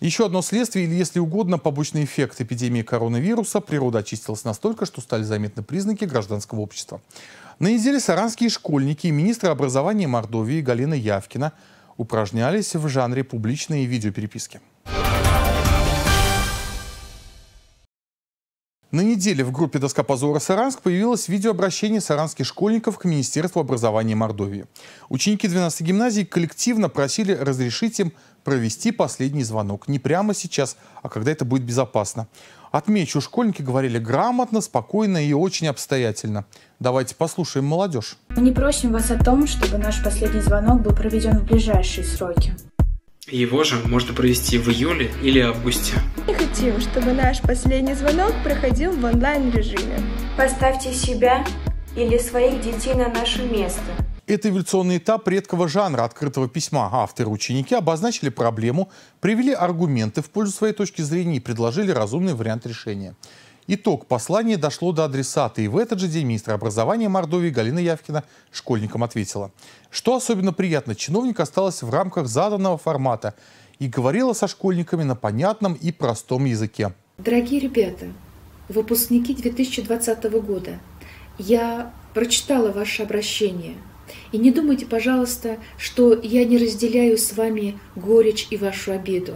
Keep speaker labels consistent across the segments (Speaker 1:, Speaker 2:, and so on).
Speaker 1: Еще одно следствие, или, если угодно, побочный эффект эпидемии коронавируса. Природа очистилась настолько, что стали заметны признаки гражданского общества. На неделе саранские школьники и министр образования Мордовии Галина Явкина упражнялись в жанре публичной видеопереписки. На неделе в группе «Доска позора Саранск» появилось видеообращение саранских школьников к Министерству образования Мордовии. Ученики 12 гимназии коллективно просили разрешить им провести последний звонок. Не прямо сейчас, а когда это будет безопасно. Отмечу, школьники говорили грамотно, спокойно и очень обстоятельно. Давайте послушаем молодежь.
Speaker 2: Мы не просим вас о том, чтобы наш последний звонок был проведен в ближайшие сроки.
Speaker 1: Его же можно провести в июле или августе
Speaker 2: хотим, чтобы наш последний звонок проходил в онлайн-режиме. Поставьте себя или своих детей на наше место –
Speaker 1: это эволюционный этап редкого жанра открытого письма. Авторы ученики обозначили проблему, привели аргументы в пользу своей точки зрения и предложили разумный вариант решения. Итог. Послание дошло до адресата, и в этот же день министр образования Мордовии Галина Явкина школьникам ответила. Что особенно приятно, чиновник осталась в рамках заданного формата и говорила со школьниками на понятном и простом языке.
Speaker 2: Дорогие ребята, выпускники 2020 года, я прочитала ваше обращение. И не думайте, пожалуйста, что я не разделяю с вами горечь и вашу обиду.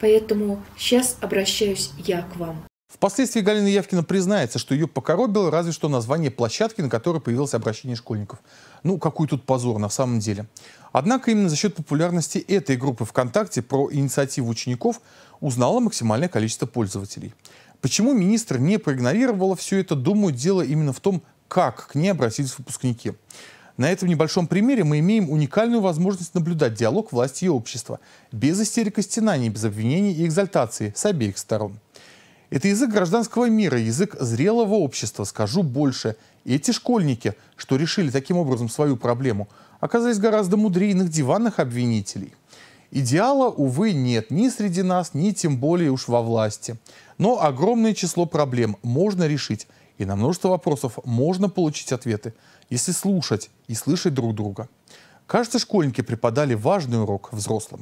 Speaker 2: Поэтому сейчас обращаюсь я к вам.
Speaker 1: Впоследствии Галина Явкина признается, что ее покоробило разве что название площадки, на которой появилось обращение школьников. Ну, какой тут позор на самом деле. Однако именно за счет популярности этой группы ВКонтакте про инициативу учеников узнало максимальное количество пользователей. Почему министр не проигнорировала все это, думаю, дело именно в том, как к ней обратились выпускники. На этом небольшом примере мы имеем уникальную возможность наблюдать диалог власти и общества, без истерик и стенаний, без обвинений и экзальтации с обеих сторон. Это язык гражданского мира, язык зрелого общества. Скажу больше, эти школьники, что решили таким образом свою проблему, оказались гораздо мудрее иных диванных обвинителей. Идеала, увы, нет ни среди нас, ни тем более уж во власти. Но огромное число проблем можно решить, и на множество вопросов можно получить ответы, если слушать и слышать друг друга. Кажется, школьники преподали важный урок взрослым.